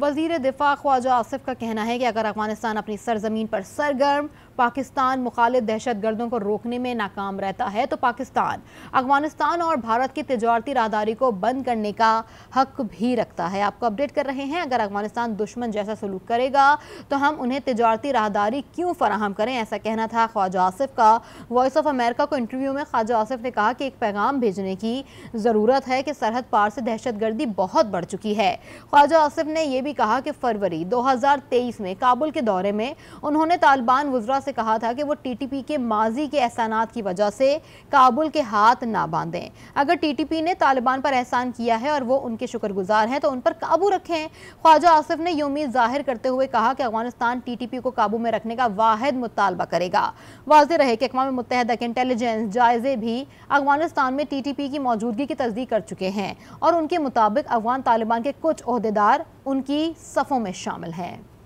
वजीर दिफा ख्वाजा आसिफ का कहना है कि अगर अफगानिस्तान अपनी सरजमीन पर सरगर्म पाकिस्तान मुखालिफ दहशत गर्दों को रोकने में नाकाम रहता है तो पाकिस्तान अफगानिस्तान और भारत की तजारती राहदारी को बंद करने का हक भी रखता है आपको अपडेट कर रहे हैं अगर अफगानिस्तान दुश्मन जैसा सलूक करेगा तो हम उन्हें तजारती राहदारी क्यों फराहम करें ऐसा कहना था ख्वाजा आसिफ का वॉइस ऑफ अमेरिका को इंटरव्यू में ख्वाजा आसिफ ने कहा कि एक पैगाम भेजने की ज़रूरत है कि सरहद पार से दहशत गर्दी बहुत बढ़ चुकी है ख्वाजा आसिफ ने यह भी कहा कि फरवरी 2023 में काबुल के दौरे में उन्होंने तालिबान वज्रा से कहा था कि वो टीटीपी के माजी के एहसान की वजह से काबुल के हाथ ना बांधें अगर टीटीपी ने तालिबान पर एहसान किया है और वो उनके शुक्रगुजार हैं तो उन पर काबू रखें ख्वाजा आसिफ ने यूमी जाहिर करते हुए कहा कि अफगानिस्तान टी को काबू में रखने का वाहिद मुतालबा करेगा वाज रहे कि अकवा मुतहद के इंटेलिजेंस जायजे भी अफगानिस्तान में टी की मौजूदगी की तस्दीक कर चुके हैं और उनके मुताबिक अफगान तालिबान के कुछ अहदेदार उनकी सफ़ों में शामिल हैं